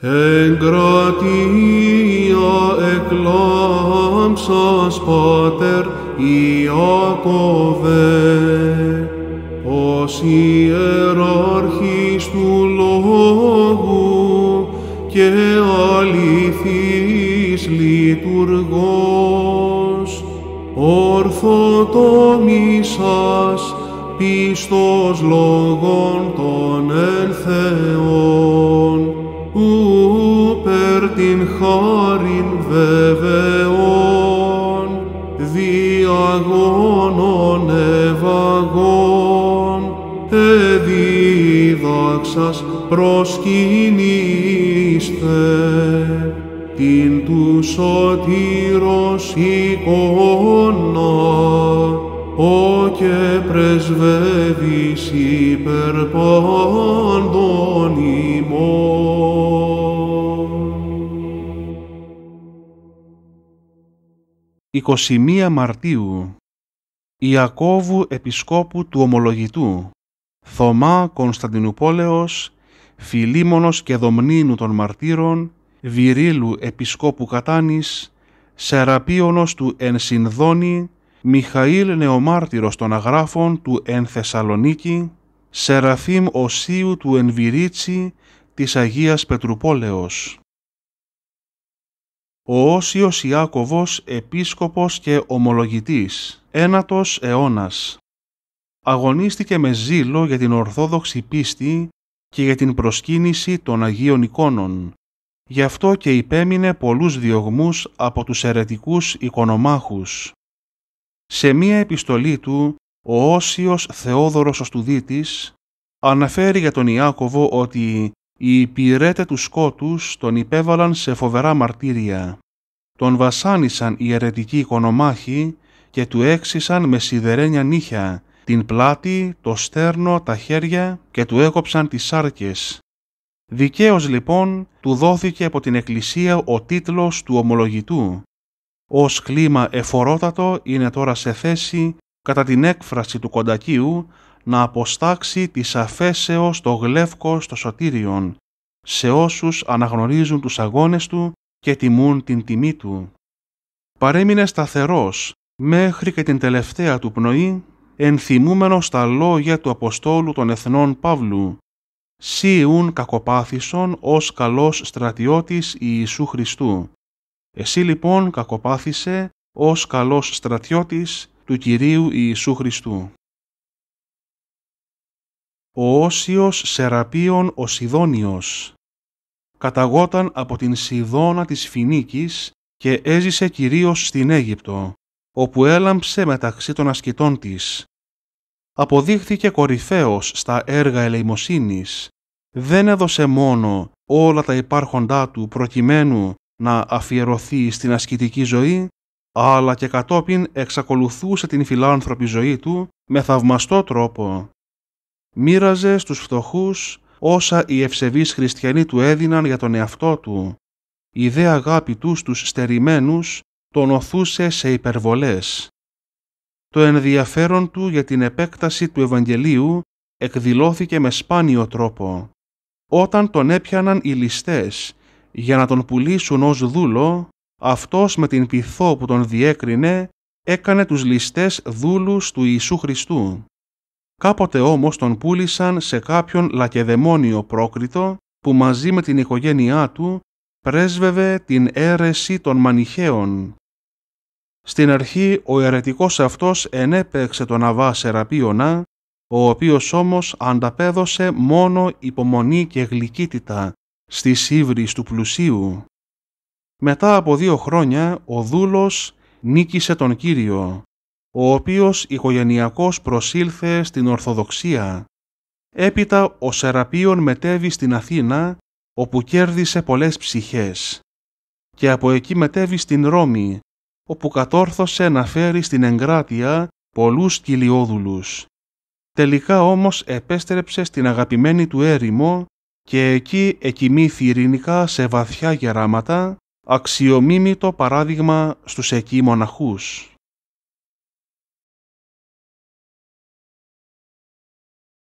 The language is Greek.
Εγκρατία εκλάμψας Πάτερ Ιακώβε, ως ιεράρχης του Λόγου και αληθής λειτουργός, ορθοτόμησας πιστός λόγων των έρθε. Χάριν βεβαιών, διαγώνων ευαγών, εδίδαξας προσκυνήστε, την τους σωτήρος εικόνα, ο και πρεσβεύεις υπερπάντων ημών. 21 Μαρτίου Ιακώβου Επισκόπου του Ομολογητού Θωμά Κωνσταντινουπόλεως Φιλίμονος και Δομνίνου των Μαρτύρων Βυρίλου Επισκόπου Κατάνης Σεραπίωνος του Ενσυνδώνη Μιχαήλ Νεομάρτυρος των Αγράφων του Εν Θεσσαλονίκη Σεραφείμ Οσίου του Ενβυρίτσι της Αγίας Πετρουπόλεως ο Όσιος Ιάκωβος επίσκοπος και ομολογητής, ένατος αιώνας. Αγωνίστηκε με ζήλο για την ορθόδοξη πίστη και για την προσκύνηση των Αγίων εικόνων. Γι' αυτό και υπέμεινε πολλούς διωγμούς από τους αιρετικούς οικονομάχους. Σε μία επιστολή του, ο Όσιος Θεόδωρος Στουδίτης, αναφέρει για τον Ιάκωβο ότι οι υπηρέτε του Σκότους τον υπέβαλαν σε φοβερά μαρτύρια. Τον βασάνισαν οι αιρετικοί οικονομάχοι και του έξισαν με σιδερένια νύχια, την πλάτη, το στέρνο, τα χέρια και του έκοψαν τις σάρκες. Δικαίως λοιπόν του δόθηκε από την Εκκλησία ο τίτλος του ομολογητού. Ως κλίμα εφορότατο είναι τώρα σε θέση, κατά την έκφραση του κοντακίου, να αποστάξει τη αφέσεως το γλεύκο στο σωτήριον, σε όσους αναγνωρίζουν τους αγώνες του και τιμούν την τιμή του. Παρέμεινε σταθερός μέχρι και την τελευταία του πνοή, ενθυμούμενος τα λόγια του Αποστόλου των Εθνών Παύλου, «Σιουν κακοπάθησον ως καλός στρατιώτης Ιησού Χριστού». Εσύ λοιπόν κακοπάθησε ως καλός στρατιώτης του Κυρίου Ιησού Χριστού ο Όσιος Σεραπείων ο Σιδόνιος. Καταγόταν από την Σιδώνα της Φινίκης και έζησε κυρίως στην Αίγυπτο, όπου έλαμψε μεταξύ των ασκητών της. Αποδείχθηκε κορυφαίος στα έργα ελεημοσύνης, δεν έδωσε μόνο όλα τα υπάρχοντά του προκειμένου να αφιερωθεί στην ασκητική ζωή, αλλά και κατόπιν εξακολουθούσε την φιλάνθρωπη ζωή του με θαυμαστό τρόπο μοίραζε στους φτωχούς όσα οι ευσεβείς χριστιανοί του έδιναν για τον εαυτό του. Η δε αγάπη τους στους στερημένους τον οθούσε σε υπερβολές. Το ενδιαφέρον του για την επέκταση του Ευαγγελίου εκδηλώθηκε με σπάνιο τρόπο. Όταν τον έπιαναν οι ληστές για να τον πουλήσουν ως δούλο, αυτός με την πυθό που τον διέκρινε έκανε τους ληστές δούλους του Ιησού Χριστού. Κάποτε όμως τον πούλησαν σε κάποιον λακεδαιμόνιο πρόκριτο που μαζί με την οικογένειά του πρέσβευε την αίρεση των μανιχαίων. Στην αρχή ο αιρετικός αυτός ενέπαιξε τον Αβά Σεραπίωνα, ο οποίος όμως ανταπέδωσε μόνο υπομονή και γλυκύτητα στη ύβρις του πλουσίου. Μετά από δύο χρόνια ο δούλος νίκησε τον Κύριο ο οποίος οικογενειακός προσήλθε στην Ορθοδοξία. Έπειτα ο Σεραπείων μετέβη στην Αθήνα, όπου κέρδισε πολλές ψυχές. Και από εκεί μετέβη στην Ρώμη, όπου κατόρθωσε να φέρει στην Εγκράτεια πολλούς κυλιόδουλους. Τελικά όμως επέστρεψε στην αγαπημένη του έρημο και εκεί εκοιμήθη ειρηνικά σε βαθιά γεράματα, αξιομίμητο παράδειγμα στους εκεί μοναχούς.